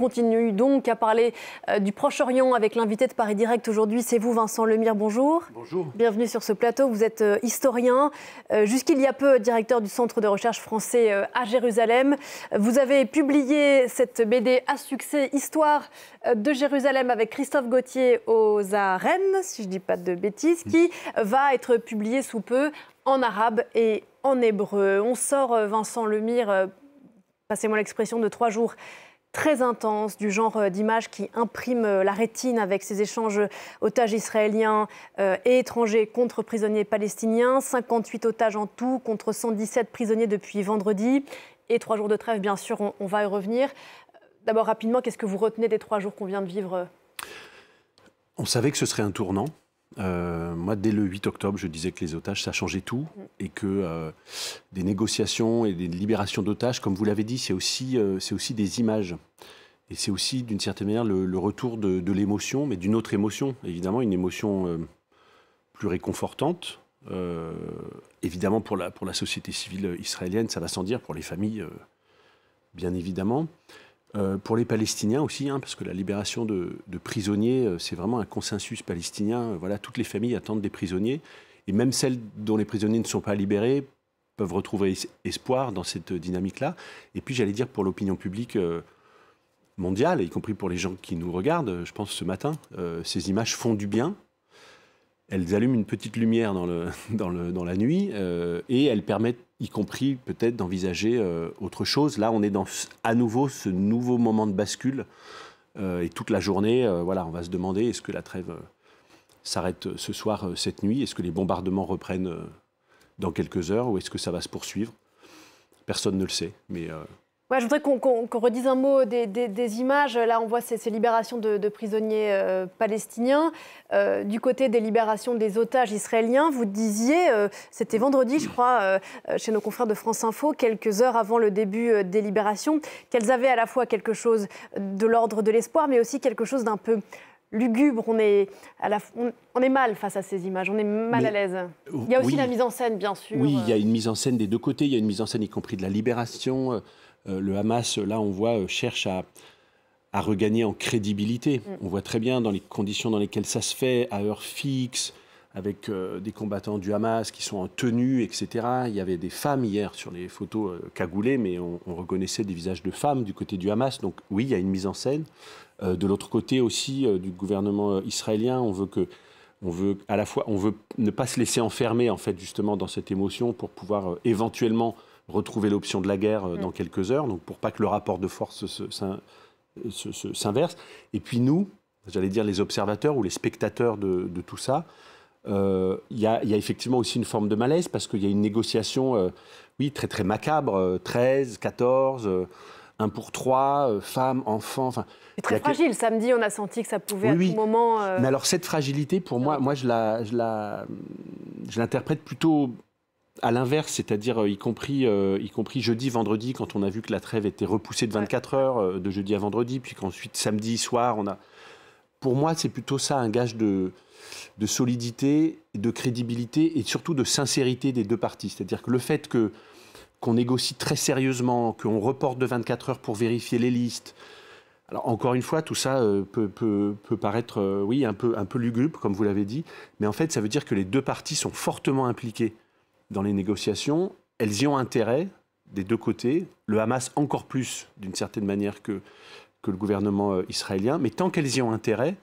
continue donc à parler euh, du Proche-Orient avec l'invité de Paris Direct aujourd'hui. C'est vous, Vincent Lemire. Bonjour. Bonjour. Bienvenue sur ce plateau. Vous êtes euh, historien, euh, jusqu'il y a peu directeur du Centre de recherche français à Jérusalem. Vous avez publié cette BD à succès, Histoire de Jérusalem, avec Christophe Gauthier aux Arènes, si je ne dis pas de bêtises, qui va être publiée sous peu en arabe et en hébreu. On sort, Vincent Lemire, passez-moi l'expression, de trois jours très intense, du genre euh, d'image qui imprime euh, la rétine avec ces échanges otages israéliens euh, et étrangers contre prisonniers palestiniens. 58 otages en tout contre 117 prisonniers depuis vendredi. Et trois jours de trêve, bien sûr, on va y revenir. D'abord, rapidement, qu'est-ce que vous retenez des trois jours qu'on vient de vivre On savait que ce serait un tournant. Euh, moi, dès le 8 octobre, je disais que les otages, ça changeait tout mm. et que euh, des négociations et des libérations d'otages, comme vous l'avez dit, c'est aussi, euh, des images. Et c'est aussi, d'une certaine manière, le, retour de, l'émotion, mais d'une autre émotion. Évidemment, une émotion plus réconfortante. évidemment, pour pour la société civile israélienne, ça va sans dire, pour les familles, bien évidemment. Euh, pour les Palestiniens aussi, hein, parce que la libération de, prisonniers, euh, c'est vraiment un consensus palestinien. Euh, voilà, toutes les familles attendent des prisonniers, et même celles dont les prisonniers ne sont pas libérés peuvent retrouver espoir dans cette dynamique-là. Et puis, j'allais dire pour l'opinion publique mondiale, y compris pour les gens qui nous regardent, je pense ce matin, ces images font du bien elles allument une petite lumière dans, le, dans, la nuit euh, et elles permettent, y compris peut-être, d'envisager euh, autre chose. Là, on est dans à nouveau ce nouveau moment de bascule euh, et toute la journée, voilà, on va se demander est-ce que la trêve s'arrête ce soir, cette nuit Est-ce que les bombardements reprennent dans quelques heures ou est-ce que ça va se poursuivre Personne ne le sait, mais je voudrais qu'on redise un mot des, images. Là, on voit ces, libérations de, prisonniers euh, palestiniens. Euh, du côté des libérations des otages israéliens, vous disiez, euh, c'était vendredi, je crois, chez nos confrères de France Info, quelques heures avant le début des libérations, qu'elles avaient à la fois quelque chose de l'ordre de l'espoir, mais aussi quelque chose d'un peu lugubre. On est, on, est mal face à ces images, on est mal à l'aise. Il y a aussi la mise en scène, bien sûr. Oui, il y a une mise en scène des deux côtés. Il y a une mise en scène, y compris de la libération, euh, le Hamas, là, on voit, euh, cherche à, regagner en crédibilité. Mm. On voit très bien dans les conditions dans lesquelles ça se fait, à heure fixe, avec euh, des combattants du Hamas qui sont en tenue, etc. Il y avait des femmes hier sur les photos cagoulées, mais on, reconnaissait des visages de femmes du côté du Hamas. Donc oui, il y a une mise en scène. de l'autre côté aussi du gouvernement israélien, on veut que, on veut à la fois, on veut ne pas se laisser enfermer en fait justement dans cette émotion pour pouvoir éventuellement retrouver l'option de la guerre euh, dans mm. quelques heures, donc pour pas que le rapport de force s'inverse. Et puis nous, j'allais dire les observateurs ou les spectateurs de, tout ça, euh, il y, a effectivement aussi une forme de malaise parce qu'il y a une négociation, euh, oui, très très macabre, 13, 14. 1 pour 3, femmes, enfants. Enfin, c'est très fragile. Samedi, on a senti que ça pouvait à tout Mais alors, cette fragilité, pour moi, moi je, la, je, la, je l'interprète plutôt à l'inverse, c'est-à-dire euh, y compris euh, y compris jeudi, vendredi, quand on a vu que la trêve était repoussée de 24 heures, euh, de jeudi à vendredi, puis qu'ensuite samedi soir, on a. Pour moi, c'est plutôt ça un gage de de solidité, de crédibilité et surtout de sincérité des deux parties. C'est-à-dire que le fait que qu'on négocie très sérieusement, qu'on reporte de 24 heures pour vérifier les listes. Alors encore une fois, tout ça peut, peut, peut, paraître, oui, un peu, un peu lugubre, comme vous l'avez dit, mais en fait, ça veut dire que les deux parties sont fortement impliquées dans les négociations, elles y ont intérêt des deux côtés, le Hamas encore plus d'une certaine manière que, que le gouvernement euh, israélien, mais tant qu'elles y ont intérêt,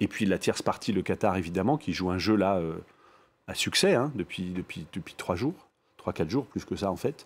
et puis la tierce partie, le Qatar évidemment, qui joue un jeu là euh, à succès hein, depuis, depuis, depuis trois jours, trois, quatre jours, plus que ça en fait,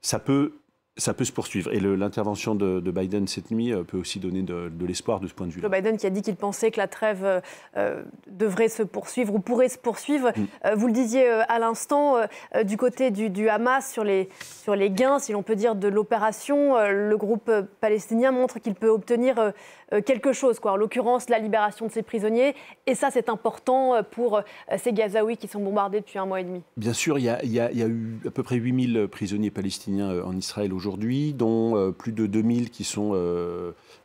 ça peut ça peut se poursuivre. Et l'intervention de, Biden cette nuit euh, peut aussi donner de, l'espoir de ce point de vue-là. Biden qui a dit qu'il pensait que la trêve euh, euh, devrait se poursuivre ou pourrait se poursuivre. Mm. vous le disiez à l'instant, du côté du, du, Hamas, sur les, sur les gains, si l'on peut dire, de l'opération, le groupe palestinien montre qu'il peut obtenir euh, quelque chose, quoi. en l'occurrence la libération de ces prisonniers. Et ça, c'est important euh, pour euh, ces Gazaouis qui sont bombardés depuis un mois et demi. Bien sûr, il y a, eu à peu près 8000 prisonniers palestiniens en Israël aujourd'hui, dont plus de 2000 qui sont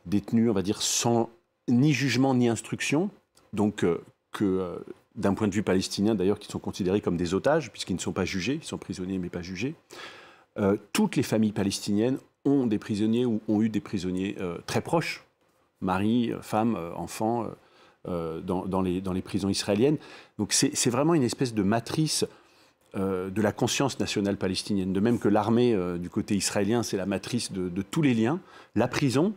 détenus, on va dire, sans ni jugement ni instruction. Donc, que d'un point de vue palestinien, d'ailleurs, qui sont considérés comme des otages, puisqu'ils ne sont pas jugés, ils sont prisonniers mais pas jugés. toutes les familles palestiniennes ont des prisonniers ou ont eu des prisonniers très proches mari, euh, femme, euh, enfant, euh, dans, les, dans, les, prisons israéliennes. Donc c'est vraiment une espèce de matrice de la conscience nationale palestinienne. De même que l'armée du côté israélien, c'est la matrice de, tous les liens. La prison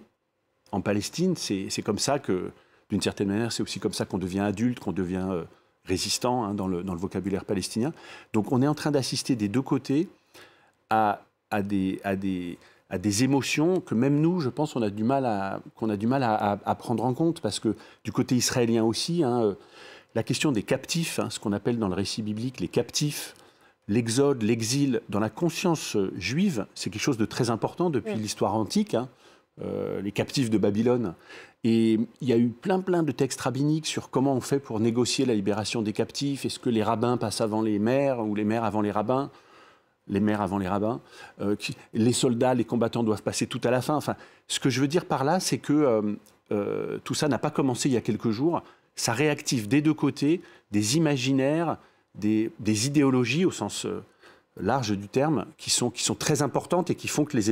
en Palestine, c'est comme ça que, d'une certaine manière, c'est aussi comme ça qu'on devient adulte, qu'on devient résistant hein, dans, le, vocabulaire palestinien. Donc on est en train d'assister des deux côtés à, des, à des, à des émotions que même nous, je pense, on a du mal à, qu'on a du mal à, prendre en compte, parce que du côté israélien aussi, hein, euh, la question des captifs, hein, ce qu'on appelle dans le récit biblique les captifs, l'exode, l'exil, dans la conscience juive, c'est quelque chose de très important depuis l'histoire antique, hein, euh, les captifs de Babylone. Et il y a eu plein plein de textes rabbiniques sur comment on fait pour négocier la libération des captifs, est-ce que les rabbins passent avant les mères ou les mères avant les rabbins les mères avant les rabbins, euh, les soldats, les combattants doivent passer tout à la fin. Enfin, ce que je veux dire par là, c'est que euh, euh, tout ça n'a pas commencé il y a quelques jours. Ça réactive des deux côtés des imaginaires, des idéologies au sens large du terme, qui sont, très importantes et qui font que les,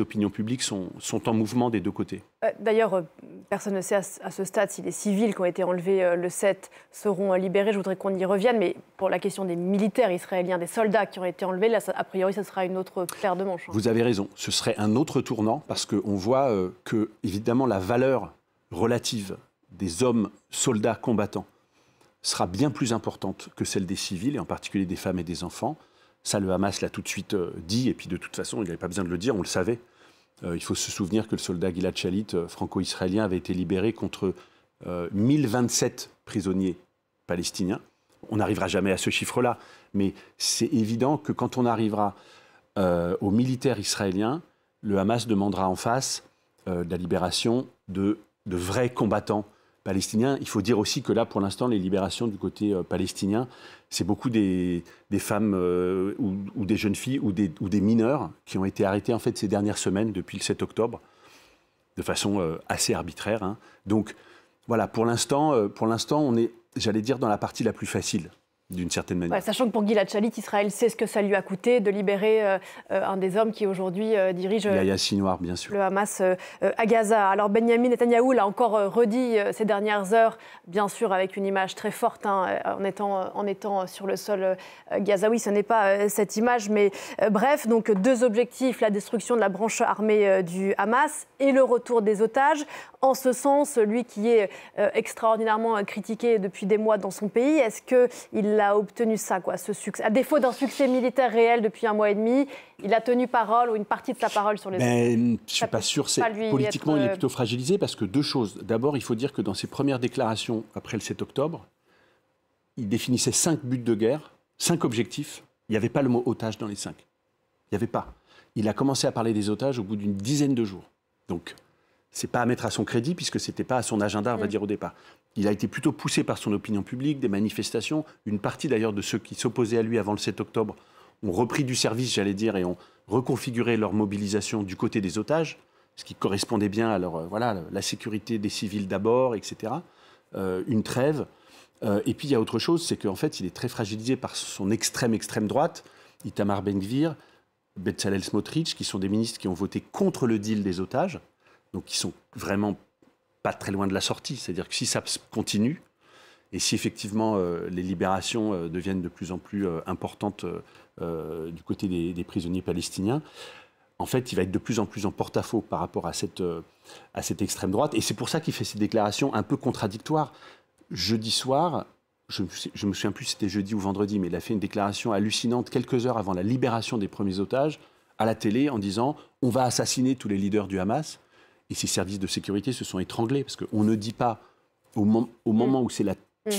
opinions publiques sont, en mouvement des deux côtés. Euh, d'ailleurs, euh, personne ne sait à ce stade si les civils qui ont été enlevés euh, le 7 seront libérés. Je voudrais qu'on y revienne, mais pour la question des militaires israéliens, des soldats qui ont été enlevés, là, a priori, ce sera une autre paire de manches. Hein. Vous avez raison, ce serait un autre tournant, parce qu'on voit que, évidemment, la valeur relative des hommes soldats combattants sera bien plus importante que celle des civils, et en particulier des femmes et des enfants. Ça, le Hamas l'a tout de suite euh, dit, et puis de toute façon, il avait pas besoin de le dire, on le savait. Euh, il faut se souvenir que le soldat Gilad Shalit, euh, franco-israélien, avait été libéré contre 1027 prisonniers palestiniens. On n'arrivera jamais à ce chiffre-là, mais c'est évident que quand on arrivera aux militaires israéliens, le Hamas demandera en face la libération de, de vrais combattants palestiniens. Il faut dire aussi que là, pour l'instant, les libérations du côté euh, palestinien, c'est beaucoup des, femmes euh, ou, des jeunes filles ou des, ou des mineurs qui ont été arrêtés en fait ces dernières semaines depuis le 7 octobre, de façon euh, assez arbitraire. Hein. Donc voilà, pour l'instant, pour l'instant, on est, j'allais dire, dans la partie la plus facile d'une certaine manière. sachant que pour Gilad Chalit, Israël sait ce que ça lui a coûté de libérer euh, euh, un des hommes qui aujourd'hui euh, dirige bien sûr. le Hamas à Gaza. Alors Benjamin Netanyahou l'a encore redit ces dernières heures, bien sûr avec une image très forte hein, en, étant, en étant sur le sol gazaoui. Ce n'est pas cette image, mais bref, donc deux objectifs, la destruction de la branche armée du Hamas et le retour des otages. En ce sens, lui qui est extraordinairement critiqué depuis des mois dans son pays, est-ce qu'il a obtenu ça, quoi, ce succès. À défaut d'un succès militaire réel depuis un mois et demi, il a tenu parole ou une partie de sa parole sur les. Mais ben, je suis pas sûr. c'est politiquement, il est euh, plutôt fragilisé parce que deux choses. D'abord, il faut dire que dans ses premières déclarations après le 7 octobre, il définissait cinq buts de guerre, cinq objectifs. Il n'y avait pas le mot otage dans les cinq. Il n'y avait pas. Il a commencé à parler des otages au bout d'une dizaine de jours. Donc, c'est pas à mettre à son crédit puisque c'était pas à son agenda, on va mm. dire au départ. Il a été plutôt poussé par son opinion publique, des manifestations. Une partie d'ailleurs de ceux qui s'opposaient à lui avant le 7 octobre ont repris du service, j'allais dire, et ont reconfiguré leur mobilisation du côté des otages, ce qui correspondait bien à leur, euh, voilà, la sécurité des civils d'abord, etc. Euh, une trêve. Euh, et puis il y a autre chose, c'est qu'en fait, il est très fragilisé par son extrême extrême droite, Itamar Ben-Gvir, Betzalel Smotrich, qui sont des ministres qui ont voté contre le deal des otages donc qui sont vraiment pas très loin de la sortie. C'est-à-dire que si ça continue, et si effectivement euh, les libérations euh, deviennent de plus en plus euh, importantes du côté des, prisonniers palestiniens, en fait, il va être de plus en plus en porte-à-faux par rapport à cette, à extrême droite. Et c'est pour ça qu'il fait ces déclarations un peu contradictoires. Jeudi soir, je, ne me souviens plus si c'était jeudi ou vendredi, mais il a fait une déclaration hallucinante quelques heures avant la libération des premiers otages à la télé en disant on va assassiner tous les leaders du Hamas et ses services de sécurité se sont étranglés parce qu'on ne dit pas au, moment mm. où c'est la mm.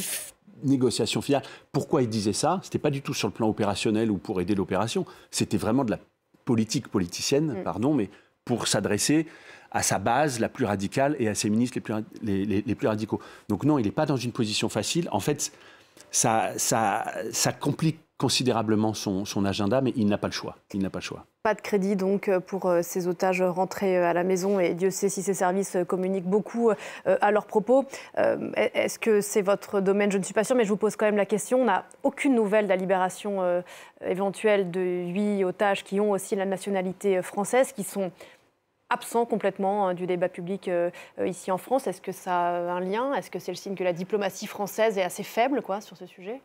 négociation finale pourquoi il disait ça. C'était pas du tout sur le plan opérationnel ou pour aider l'opération. C'était vraiment de la politique politicienne, mm. pardon, mais pour s'adresser à sa base la plus radicale et à ses ministres les plus, les, les, plus radicaux. Donc non, il n'est pas dans une position facile. En fait, ça, ça, ça complique considérablement son, son agenda, mais il n'a pas le choix. Il n'a pas le choix. Pas de crédit donc euh, pour euh, ces otages rentrés euh, à la maison et Dieu sait si ces services communiquent beaucoup à leurs propos. Est-ce que c'est votre domaine Je ne suis pas sûre, mais je vous pose quand même la question. On n'a aucune nouvelle de la libération éventuelle de huit otages qui ont aussi la nationalité française, qui sont absents complètement hein, du débat public ici en France. Est-ce que ça a un lien Est-ce que c'est le signe que la diplomatie française est assez faible quoi, sur ce sujet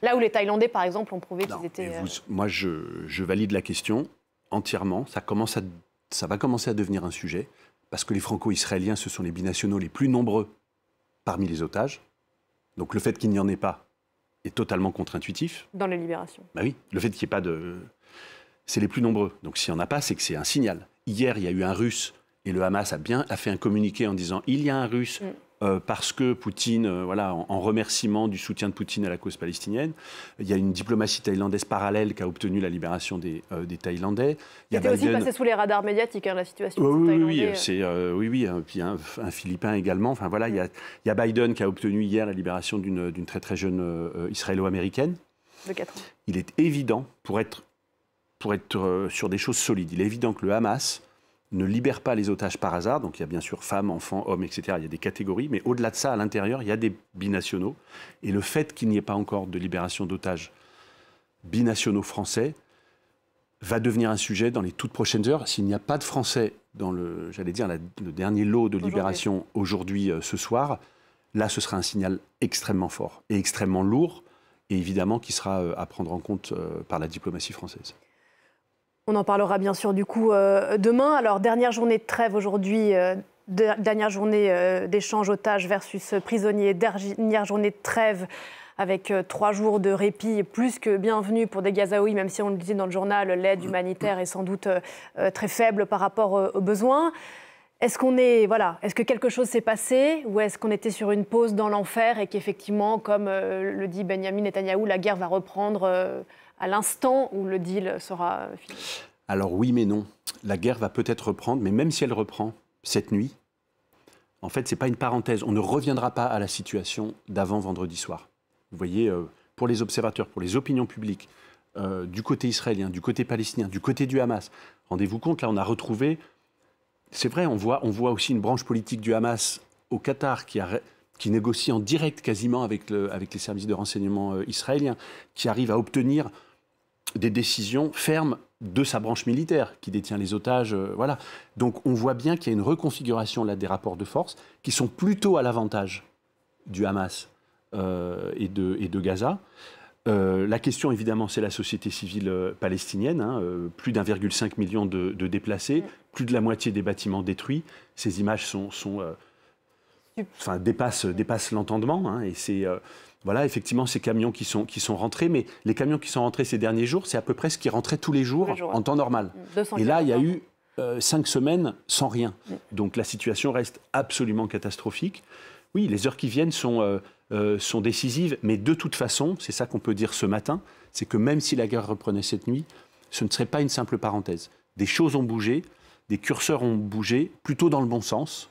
Là où les Thaïlandais, par exemple, ont prouvé qu'ils étaient... moi, je, je, valide la question entièrement. Ça, commence ça va commencer à devenir un sujet, parce que les franco-israéliens, ce sont les binationaux les plus nombreux parmi les otages. Donc le fait qu'il n'y en ait pas est totalement contre-intuitif. Dans les libérations. Bah oui, le fait qu'il n'y ait pas de... C'est les plus nombreux. Donc s'il n'y en a pas, c'est que c'est un signal. Hier, il y a eu un russe et le Hamas a bien a fait un communiqué en disant il y a un Russe, mm. Euh, parce que Poutine, euh, voilà, en, remerciement du soutien de Poutine à la cause palestinienne. Il y a une diplomatie thaïlandaise parallèle qui a obtenu la libération des, euh, Thaïlandais. Il y a aussi passé sous les radars médiatiques, hein, la situation. Oui, oui, oui, c'est, oui, oui, hein, puis un, Philippin également. Enfin voilà, il y, a, Biden qui a obtenu hier la libération d'une très très jeune israélo-américaine. De 4 ans. Il est évident, pour être, pour être sur des choses solides, il est évident que le Hamas ne libère pas les otages par hasard. Donc il y a bien sûr femmes, enfants, hommes, etc. Il y a des catégories, mais au-delà de ça, à l'intérieur, il y a des binationaux. Et le fait qu'il n'y ait pas encore de libération d'otages binationaux français va devenir un sujet dans les toutes prochaines heures. S'il n'y a pas de Français dans le, j'allais dire, le dernier lot de libération aujourd'hui, euh, ce soir, là, ce sera un signal extrêmement fort et extrêmement lourd, et évidemment qui sera euh, à prendre en compte euh, par la diplomatie française. On en parlera bien sûr du coup euh, demain. Alors, dernière journée de trêve aujourd'hui, euh, dernière journée euh, d'échange otage versus prisonnier, dernière journée de trêve avec trois jours de répit plus que bienvenue pour des Gazaouis, même si on le dit dans le journal, l'aide humanitaire est sans doute très faible par rapport aux besoins. Est-ce qu'on est, voilà, est-ce que quelque chose s'est passé ou est-ce qu'on était sur une pause dans l'enfer et qu'effectivement, comme le dit Benjamin Netanyahou, la guerre va reprendre à l'instant où le deal sera fini Alors oui, mais non. La guerre va peut-être reprendre, mais même si elle reprend cette nuit, en fait, ce n'est pas une parenthèse. On ne reviendra pas à la situation d'avant vendredi soir. Vous voyez, euh, pour les observateurs, pour les opinions publiques, euh, du côté israélien, du côté palestinien, du côté du Hamas, rendez-vous compte, là, on a retrouvé. C'est vrai, on voit, on voit aussi une branche politique du Hamas au Qatar qui a qui négocie en direct quasiment avec, le, avec les services de renseignement euh, israéliens, qui arrive à obtenir des décisions fermes de sa branche militaire qui détient les otages. Euh, voilà. Donc on voit bien qu'il y a une reconfiguration là, des rapports de force qui sont plutôt à l'avantage du Hamas euh, et, de, et de Gaza. la question, évidemment, c'est la société civile palestinienne. Hein, plus d'1,5 million de, déplacés, mm. plus de la moitié des bâtiments détruits. Ces images sont enfin, dépasse, dépasse l'entendement. Hein, et c'est euh, voilà, effectivement ces camions qui sont, qui sont rentrés, mais les camions qui sont rentrés ces derniers jours, c'est à peu près ce qui rentrait tous les jours, en temps normal. Et là, il y a eu euh, cinq semaines sans rien. Donc la situation reste absolument catastrophique. Oui, les heures qui viennent sont, euh, sont décisives, mais de toute façon, c'est ça qu'on peut dire ce matin, c'est que même si la guerre reprenait cette nuit, ce ne serait pas une simple parenthèse. Des choses ont bougé, des curseurs ont bougé, plutôt dans le bon sens,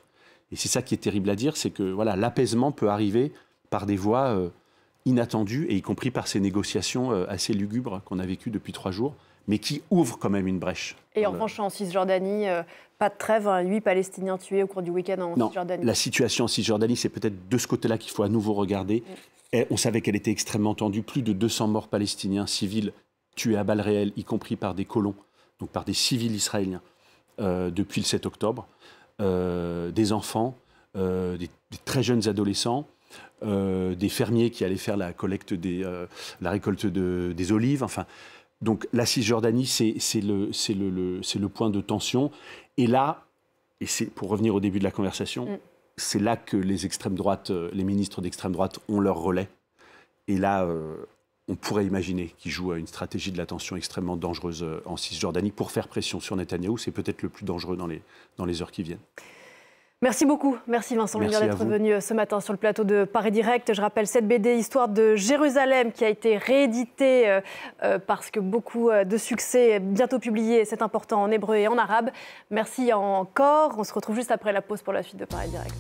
et c'est ça qui est terrible à dire, c'est que voilà, l'apaisement peut arriver par des voies euh, inattendues, et y compris par ces négociations euh, assez lugubres qu'on a vécues depuis trois jours, mais qui ouvrent quand même une brèche. Et en revanche, en Cisjordanie, euh, pas de trêve, hein. huit 8 Palestiniens tués au cours du week-end en Cisjordanie. La situation en Cisjordanie, c'est peut-être de ce côté-là qu'il faut à nouveau regarder. Mm. Et on savait qu'elle était extrêmement tendue, plus de 200 morts palestiniens civils tués à balles réelles, y compris par des colons, donc par des civils israéliens, depuis le 7 octobre. Euh, des enfants, euh, des, très jeunes adolescents, euh, des fermiers qui allaient faire la collecte des, la récolte des olives. Enfin, donc la Cisjordanie, c'est le, le, le, le point de tension. Et là, et c'est pour revenir au début de la conversation, mm. c'est là que les extrêmes droites, les ministres d'extrême droite ont leur relais. Et là, on pourrait imaginer qu'il joue à une stratégie de l'attention extrêmement dangereuse euh, en Cisjordanie pour faire pression sur Netanyahou. C'est peut-être le plus dangereux dans les, dans les heures qui viennent. Merci beaucoup. Merci Vincent Lumière d'être venu euh, ce matin sur le plateau de Paris Direct. Je rappelle cette BD Histoire de Jérusalem qui a été rééditée euh, parce que beaucoup de succès bientôt publié. C'est important en hébreu et en arabe. Merci encore. On se retrouve juste après la pause pour la suite de Paris Direct.